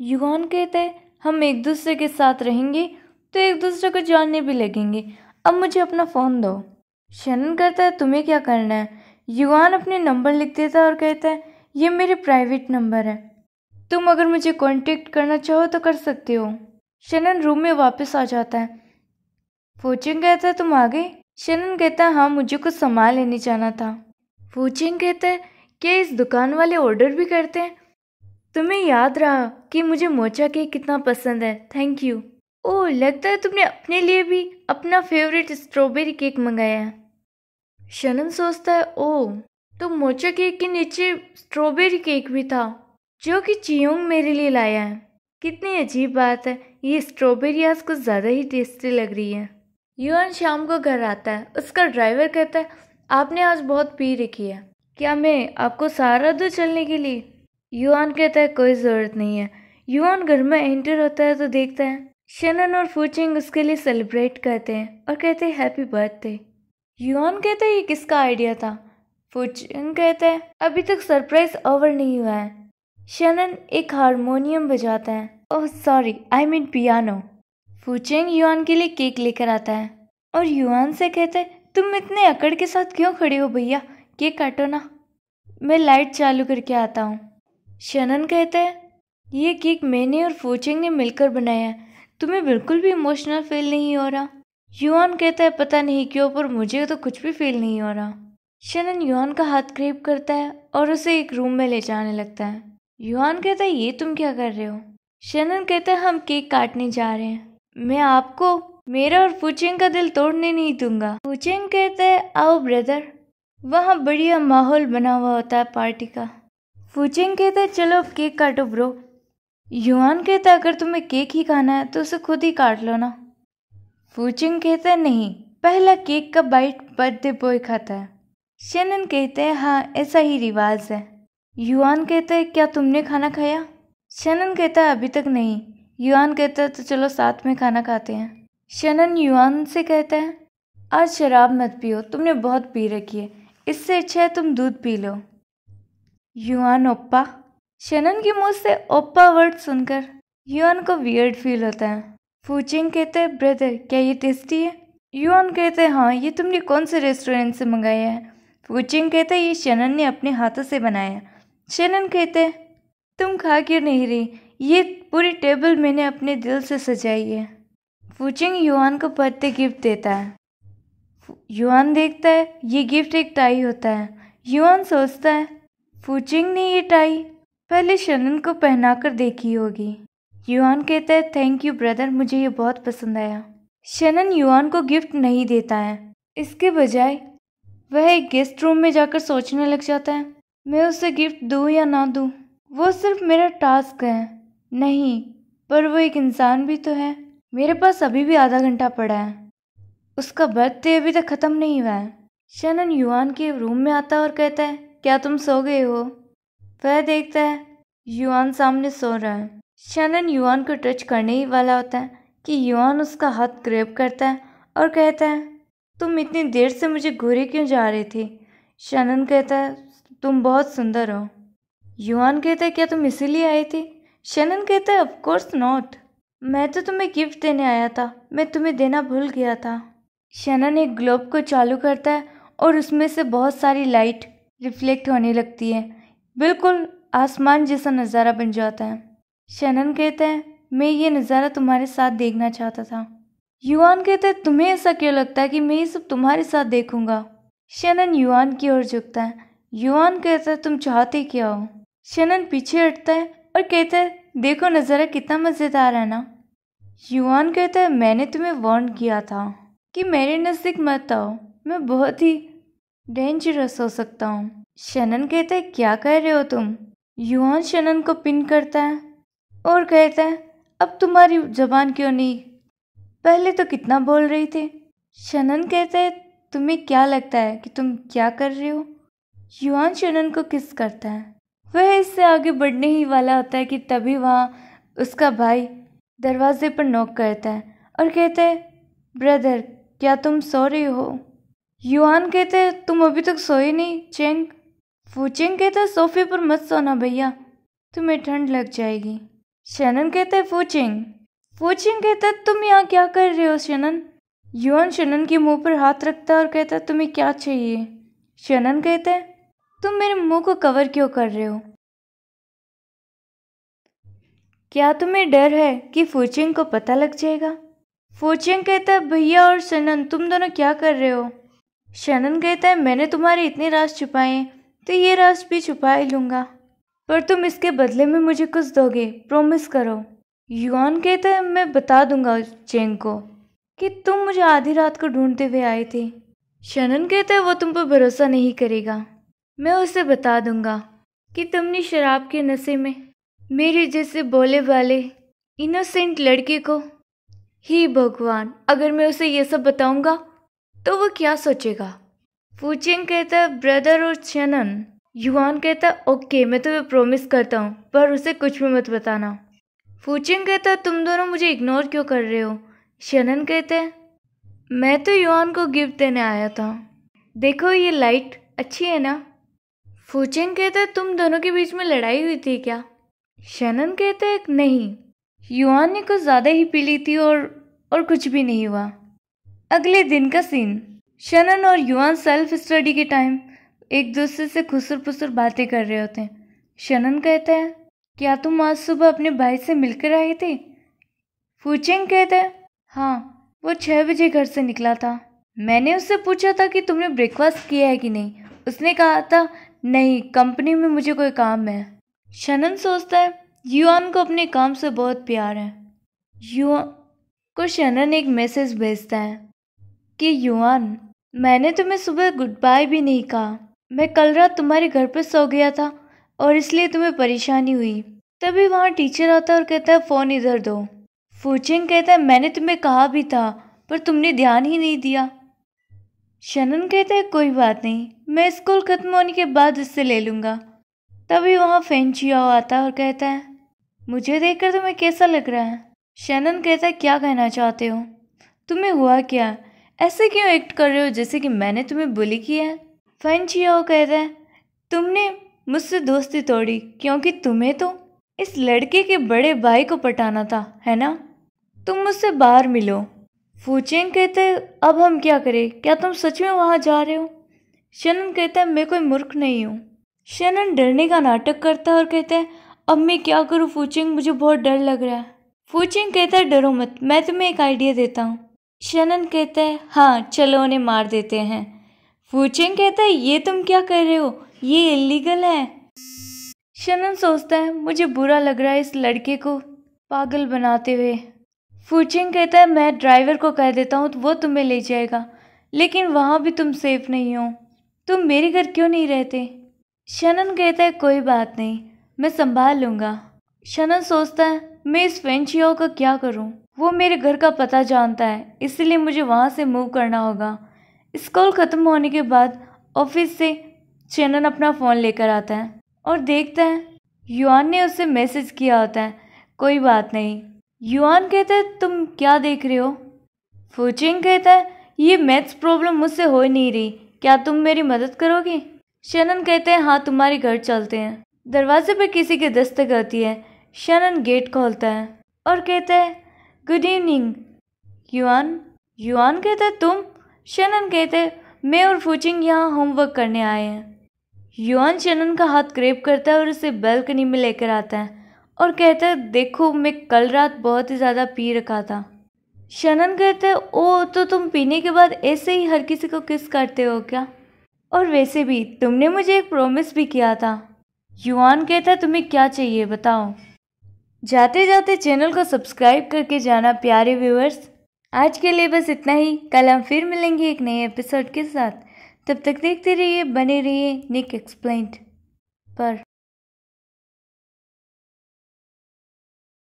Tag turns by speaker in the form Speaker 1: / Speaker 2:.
Speaker 1: युवान कहता है हम एक दूसरे के साथ रहेंगे तो एक दूसरे को जानने भी लगेंगे अब मुझे अपना फ़ोन दो शनन कहता है तुम्हें क्या करना है युवान अपने नंबर लिख देता है और कहता है ये मेरे प्राइवेट नंबर है तुम अगर मुझे कांटेक्ट करना चाहो तो कर सकते हो शनन रूम में वापस आ जाता है फोचिंग कहता है तुम आ गए शनन कहता है हाँ मुझे कुछ सामान लेने जाना था फोचिंग कहता है क्या इस दुकान वाले ऑर्डर भी करते हैं तुम्हें याद रहा कि मुझे मोचा केक कितना पसंद है थैंक यू ओह लगता है तुमने अपने लिए भी अपना फेवरेट स्ट्रॉबेरी केक मंगाया है शनन सोचता है ओह तो मोचा केक के नीचे स्ट्रॉबेरी केक भी था जो कि चियोंग मेरे लिए लाया है कितनी अजीब बात है ये स्ट्रॉबेरी आज कुछ ज़्यादा ही टेस्टी लग रही है युवान शाम को घर आता है उसका ड्राइवर कहता है आपने आज बहुत पी रखी है क्या मैं आपको सहारा दूँ चलने के लिए युआन कहता है कोई ज़रूरत नहीं है युआन घर में एंटर होता है तो देखता है शनन और फूचिंग उसके लिए सेलिब्रेट करते हैं और कहते हैं हैप्पी बर्थडे युआन कहता है ये किसका आइडिया था फूचिंग कहता है अभी तक सरप्राइज ओवर नहीं हुआ है शनन एक हारमोनियम बजाता है oh sorry I mean piano Fuqing Yuan के लिए केक लेकर आता है और युआन से कहते हैं तुम इतने अकड़ के साथ क्यों खड़े हो भैया केक काटो ना मैं लाइट चालू करके आता हूँ शनन कहता है ये केक मैंने और फोचिंग ने मिलकर बनाया है तुम्हें बिल्कुल भी इमोशनल फील नहीं हो रहा युआन कहता है पता नहीं क्यों पर मुझे तो कुछ भी फील नहीं हो रहा शनन युआन का हाथ ग्रेप करता है और उसे एक रूम में ले जाने लगता है युआन कहता है ये तुम क्या कर रहे हो शनन कहता है हम केक काटने जा रहे हैं मैं आपको मेरा और फूचेंग का दिल तोड़ने नहीं दूंगा फूचेंग कहते है आओ ब्रदर वहाँ बढ़िया माहौल बना हुआ होता है पार्टी का फूचिंग कहता तो है चलो अब केक काटो ब्रो युआन कहता है अगर तुम्हें केक ही खाना है तो उसे खुद ही काट लो ना फूचिंग कहता है नहीं पहला केक का बाइट बर्थडे बॉय खाता है शेनन कहते हैं हाँ ऐसा ही रिवाज है युआन कहता है क्या तुमने खाना खाया शनन कहता है अभी तक नहीं युआन कहता है तो चलो साथ में खाना खाते हैं शनन युआन से कहता है आज शराब मत पियो तुमने बहुत पी रखी है इससे अच्छा है तुम दूध पी लो युआन ओप्पा शनन के मुंह से ओप्पा वर्ड सुनकर युआन को वियर्ड फील होता है फूचिंग कहते हैं ब्रदर क्या ये टेस्टी है युआन कहते हैं हाँ ये तुमने कौन से रेस्टोरेंट से मंगाया है फूचिंग कहते हैं ये शनन ने अपने हाथों से बनाया शनन कहते हैं तुम खा क्यों नहीं रही ये पूरी टेबल मैंने अपने दिल से सजाई है फूचिंग युआन को बर्थडे गिफ्ट देता है युआन देखता है ये गिफ्ट एक टाई होता है युआन सोचता है फूचिंग ने ये टाई पहले शनन को पहना कर देखी होगी युआन कहता है थैंक यू ब्रदर मुझे ये बहुत पसंद आया शनन युआन को गिफ्ट नहीं देता है इसके बजाय वह एक गेस्ट रूम में जाकर सोचने लग जाता है मैं उसे गिफ्ट दूँ या ना दूँ वो सिर्फ मेरा टास्क है नहीं पर वो एक इंसान भी तो है मेरे पास अभी भी आधा घंटा पड़ा है उसका बर्थडे अभी तक ख़त्म नहीं हुआ है शनन युआन के रूम में आता और कहता है क्या तुम सो गए हो वह देखता है युआन सामने सो रहा है शनन युआन को टच करने ही वाला होता है कि युआन उसका हाथ ग्रेप करता है और कहता है तुम इतनी देर से मुझे घूरे क्यों जा रही थी शनन कहता है तुम बहुत सुंदर हो युआन कहता है क्या तुम इसीलिए आई थी शनन कहता है ऑफकोर्स नॉट मैं तो तुम्हें गिफ्ट देने आया था मैं तुम्हें देना भूल गया था शनन एक ग्लोब को चालू करता है और उसमें से बहुत सारी लाइट रिफ्लेक्ट होने लगती है बिल्कुल आसमान जैसा नज़ारा बन जाता है शनन कहता है मैं ये नज़ारा तुम्हारे साथ देखना चाहता था युवान कहता है तुम्हें ऐसा क्यों लगता है कि मैं ये सब तुम्हारे साथ देखूंगा शनन युवान की ओर झुकता है युवान कहता है तुम चाहते क्या हो शनन पीछे हटता है और कहता है देखो नज़ारा कितना मज़ेदार है ना युवान कहता है मैंने तुम्हें वार्न किया था कि मेरे नज़दीक मत आओ मैं बहुत ही डेंजरस हो सकता हूँ शनन कहता है क्या कह रहे हो तुम युवान शनन को पिन करता है और कहता है अब तुम्हारी जबान क्यों नहीं पहले तो कितना बोल रही थी शनन कहता है तुम्हें क्या लगता है कि तुम क्या कर रहे हो युवान शनन को किस करता है वह इससे आगे बढ़ने ही वाला होता है कि तभी वहाँ उसका भाई दरवाजे पर नोक करता है और कहता है ब्रदर क्या तुम सो रहे हो युआन कहते तुम अभी तक सोए नहीं चेंग फूचेंग कहता सोफे पर मत सोना भैया तुम्हें ठंड लग जाएगी शनन कहते फूचेंग फूचेंग कहता तुम यहाँ क्या कर रहे हो शनन युआन शनन के मुंह पर हाथ रखता और कहता तुम्हें क्या चाहिए शनन कहते तुम मेरे मुंह को कवर क्यों कर रहे हो क्या तुम्हें डर है कि फूचेंग को पता लग जाएगा फूचिंग कहता है भैया और सनन तुम दोनों क्या कर रहे हो शनन कहता है मैंने तुम्हारे इतने राज छुपाए तो ये राज भी छुपा ही लूँगा पर तुम इसके बदले में मुझे कुछ दोगे प्रॉमिस करो युआन कहता है मैं बता दूंगा चेंग को कि तुम मुझे आधी रात को ढूंढते हुए आए थे शनन कहता है वो तुम पर भरोसा नहीं करेगा मैं उसे बता दूंगा कि तुमने शराब के नशे में मेरे जैसे बोले वाले इनोसेंट लड़के को ही भगवान अगर मैं उसे ये सब बताऊंगा तो वो क्या सोचेगा फूचिंग कहता ब्रदर और चनन युवान कहता ओके मैं तुम्हें प्रॉमिस करता हूँ पर उसे कुछ भी मत बताना फूचिंग कहता तुम दोनों मुझे इग्नोर क्यों कर रहे हो शनन कहते मैं तो युवान को गिफ्ट देने आया था देखो ये लाइट अच्छी है ना फूचिंग हैं तुम दोनों के बीच में लड़ाई हुई थी क्या शनन कहते नहीं युवान ने कुछ ज़्यादा ही पी ली थी और और कुछ भी नहीं हुआ अगले दिन का सीन शनन और युवान सेल्फ स्टडी के टाइम एक दूसरे से खुसुर पुसुर बातें कर रहे होते हैं शनन कहता है क्या तुम आज सुबह अपने भाई से मिलकर आई थी फूचेंग कहते हैं हाँ वो छः बजे घर से निकला था मैंने उससे पूछा था कि तुमने ब्रेकफास्ट किया है कि नहीं उसने कहा था नहीं कंपनी में मुझे कोई काम है शनन सोचता है युआन को अपने काम से बहुत प्यार है युवा को शनन एक मैसेज भेजता है कि युआन मैंने तुम्हें सुबह गुड बाय भी नहीं कहा मैं कल रात तुम्हारे घर पर सो गया था और इसलिए तुम्हें परेशानी हुई तभी वहाँ टीचर आता और कहता है फ़ोन इधर दो फूचिंग कहता है मैंने तुम्हें कहा भी था पर तुमने ध्यान ही नहीं दिया शनन कहता है कोई बात नहीं मैं स्कूल ख़त्म होने के बाद इससे ले लूँगा तभी वहाँ फेंचियाओ आता और कहता है मुझे देखकर तुम्हें कैसा लग रहा है शनन कहता है क्या कहना चाहते हो तुम्हें हुआ क्या ऐसे क्यों एक्ट कर रहे हो जैसे कि मैंने तुम्हें बुली किया है फन वो कह रहा है तुमने मुझसे दोस्ती तोड़ी क्योंकि तुम्हें तो इस लड़के के बड़े भाई को पटाना था है ना तुम मुझसे बाहर मिलो फूचेंग कहते अब हम क्या करें क्या तुम सच में वहाँ जा रहे हो शनन कहता है मैं कोई मूर्ख नहीं हूँ शनन डरने का नाटक करता है और कहता है अब मैं क्या करूँ फूचेंग मुझे बहुत डर लग रहा है फूचेंग कहता है डरो मत मैं तुम्हें एक आइडिया देता हूँ शनन कहता है हाँ चलो उन्हें मार देते हैं फूचेंग कहता है ये तुम क्या कर रहे हो ये इलीगल है शनन सोचता है मुझे बुरा लग रहा है इस लड़के को पागल बनाते हुए फूचेंग कहता है मैं ड्राइवर को कह देता हूँ तो वो तुम्हें ले जाएगा लेकिन वहाँ भी तुम सेफ नहीं हो तुम मेरे घर क्यों नहीं रहते शनन कहता है कोई बात नहीं मैं संभाल लूँगा शनन सोचता है मैं इस फ्रेंच का क्या करूँ वो मेरे घर का पता जानता है इसलिए मुझे वहाँ से मूव करना होगा स्कूल ख़त्म होने के बाद ऑफिस से चैनन अपना फ़ोन लेकर आता है और देखता है युआन ने उसे मैसेज किया होता है कोई बात नहीं युआन कहता है तुम क्या देख रहे हो फूचिंग कहता है ये मैथ्स प्रॉब्लम मुझसे हो ही नहीं रही क्या तुम मेरी मदद करोगे शनन कहते हैं हाँ तुम्हारे घर चलते हैं दरवाजे पर किसी की दस्तक आती है शनन गेट खोलता है और कहता है गुड इवनिंग युआन युआन कहते तुम शनन कहते मैं और फूचिंग यहाँ होमवर्क करने आए हैं युआन शनन का हाथ क्रेप करता है और उसे बेल्कनी में लेकर आता है और कहता है देखो मैं कल रात बहुत ही ज़्यादा पी रखा था शनन कहते हैं ओ तो तुम पीने के बाद ऐसे ही हर किसी को किस करते हो क्या और वैसे भी तुमने मुझे एक प्रॉमिस भी किया था युआन कहता है तुम्हें क्या चाहिए बताओ जाते जाते चैनल को सब्सक्राइब करके जाना प्यारे व्यूअर्स आज के लिए बस इतना ही कल हम फिर मिलेंगे एक नए एपिसोड के साथ तब तक देखते रहिए बने रहिए निक एक्सप्लेंट पर